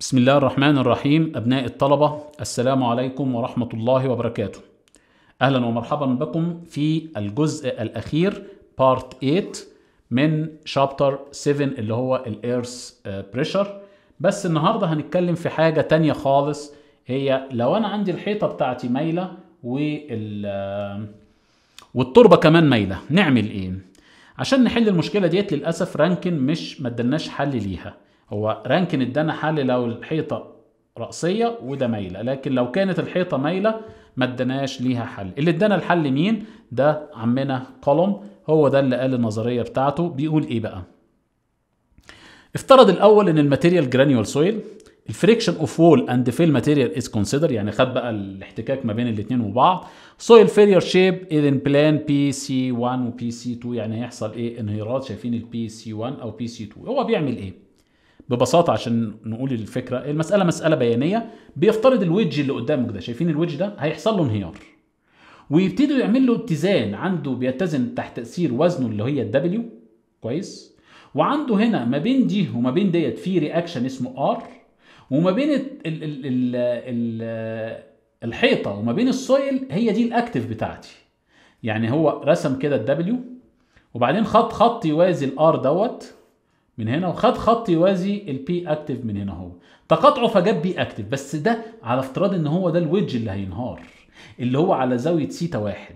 بسم الله الرحمن الرحيم أبناء الطلبة السلام عليكم ورحمة الله وبركاته أهلا ومرحبا بكم في الجزء الأخير Part 8 من Chapter 7 اللي هو الإيرث آه، بريشر بس النهاردة هنتكلم في حاجة تانية خالص هي لو أنا عندي الحيطة بتاعتي مايلة وال آه، والتربة كمان مايلة نعمل إيه؟ عشان نحل المشكلة ديت للأسف رانكن مش مدلناش حل ليها هو رانكن ادانا حل لو الحيطه راسيه وده مايله لكن لو كانت الحيطه مايله ما اداناش ليها حل اللي ادانا الحل مين ده عمنا كولوم هو ده اللي قال النظريه بتاعته بيقول ايه بقى افترض الاول ان الماتيريال جرانيول سويل الفريكشن اوف وول اند فيل ماتيريال از كونسيدر يعني خد بقى الاحتكاك ما بين الاثنين وبعض سويل فيلير شيب اذن بلان بي سي 1 وبي سي 2 يعني هيحصل ايه انهيارات شايفين البي سي 1 او بي سي 2 هو بيعمل ايه ببساطه عشان نقول الفكره المساله مساله بيانيه بيفترض الويدج اللي قدامك ده شايفين الويدج ده هيحصل له انهيار ويبتدوا يعمل له اتزان عنده بيتزن تحت تاثير وزنه اللي هي الدبليو كويس وعنده هنا ما بين دي وما بين ديت في رياكشن اسمه ار وما بين الـ الـ الـ الـ الحيطه وما بين السويل هي دي الاكتف بتاعتي يعني هو رسم كده الدبليو وبعدين خط خط يوازي الار دوت من هنا وخد خط يوازي البي اكتف من هنا اهو تقاطعه فجاب بي اكتف بس ده على افتراض ان هو ده الودج اللي هينهار اللي هو على زاويه سيتا واحد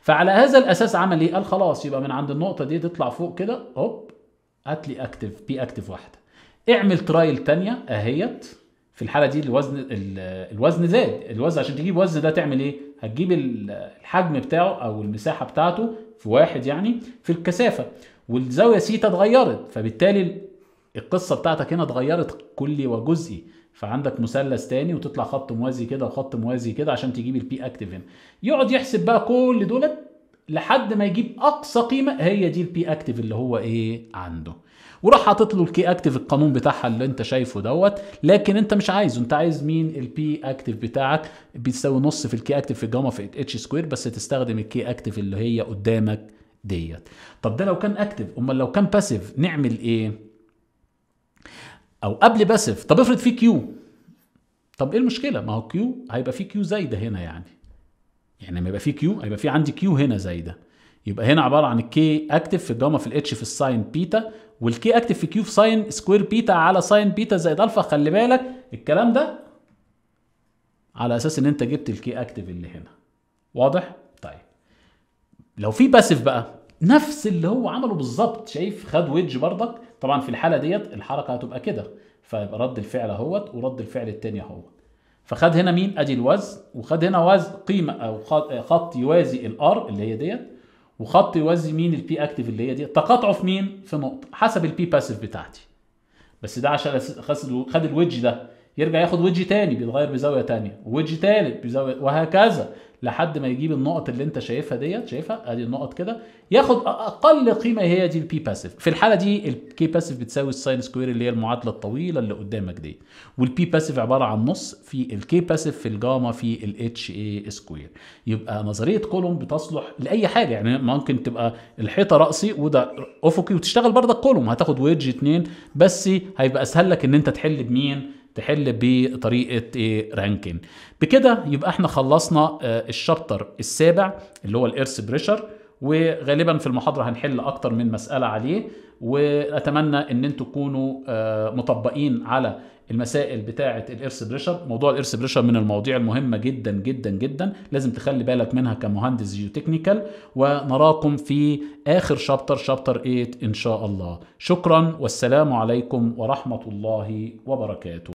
فعلى هذا الاساس عمل ايه؟ قال خلاص يبقى من عند النقطه دي تطلع فوق كده هوب هات لي اكتف بي اكتف واحده اعمل ترايل ثانيه اهيت في الحاله دي الوزن الوزن زاد الوزن عشان تجيب وزن ده تعمل ايه؟ هتجيب الحجم بتاعه او المساحه بتاعته في واحد يعني في الكثافه والزاويه سيتا اتغيرت فبالتالي القصه بتاعتك هنا اتغيرت كلي وجزئي فعندك مثلث تاني وتطلع خط موازي كده وخط موازي كده عشان تجيب البي اكتف هنا يقعد يحسب بقى كل دولت لحد ما يجيب اقصى قيمه هي دي البي اكتف اللي هو ايه عنده وراح حاطط له الكي اكتف القانون بتاعها اللي انت شايفه دوت لكن انت مش عايزه انت عايز مين البي اكتف بتاعك بتساوي نص في الكي اكتف في الجاما في اتش سكوير بس تستخدم الكي اكتف اللي هي قدامك ديت طب ده لو كان اكتف امال لو كان باسيف نعمل ايه او قبل باسيف طب افرض في كيو طب ايه المشكله ما هو كيو هيبقى في كيو زايده هنا يعني يعني لما يبقى في كيو هيبقى في عندي كيو هنا زايده يبقى هنا عباره عن الكي اكتف في الجاما في الاتش في الساين بيتا والكي اكتف في كيو في ساين سكوير بيتا على ساين بيتا زائد الفا خلي بالك الكلام ده على اساس ان انت جبت الكي اكتف اللي هنا واضح لو في باسيف بقى نفس اللي هو عمله بالظبط شايف خد ويدج بردك طبعا في الحاله ديت الحركه هتبقى كده فيبقى رد الفعل اهوت ورد الفعل الثاني اهوت فخد هنا مين ادي الوزن وخد هنا وزن قيمه او خط يوازي الار اللي هي ديت وخط يوازي مين البي اكتيف اللي هي ديت تقاطعه في مين في نقطه حسب البي باسيف بتاعتي بس ده عشان خد الويدج ده يرجع ياخد ويدج تاني بيتغير بزاويه تانية ويدج تالت بزاويه وهكذا لحد ما يجيب النقط اللي انت شايفها ديت شايفها ادي النقط كده ياخد اقل قيمه هي دي البي باسيف في الحاله دي الكي باسيف بتساوي الساين سكوير اللي هي المعادله الطويله اللي قدامك دي والبي باسيف عباره عن نص في الكي باسيف في الجاما في الاتش اي سكوير يبقى نظريه كولوم بتصلح لاي حاجه يعني ممكن تبقى الحيطه راسي وده افقي وتشتغل برضه كولوم هتاخد ويدج اتنين بس هيبقى اسهل لك ان انت تحل بمين تحل بطريقه رانكين بكده يبقى احنا خلصنا آه، الشابتر السابع اللي هو الايرث بريشر وغالبا في المحاضره هنحل اكتر من مساله عليه واتمنى ان انتم تكونوا آه، مطبقين على المسائل بتاعه الارث بريشر موضوع الارث بريشر من المواضيع المهمه جدا جدا جدا لازم تخلي بالك منها كمهندس جيوتكنيكال ونراكم في اخر شابتر شابتر 8 ان شاء الله شكرا والسلام عليكم ورحمه الله وبركاته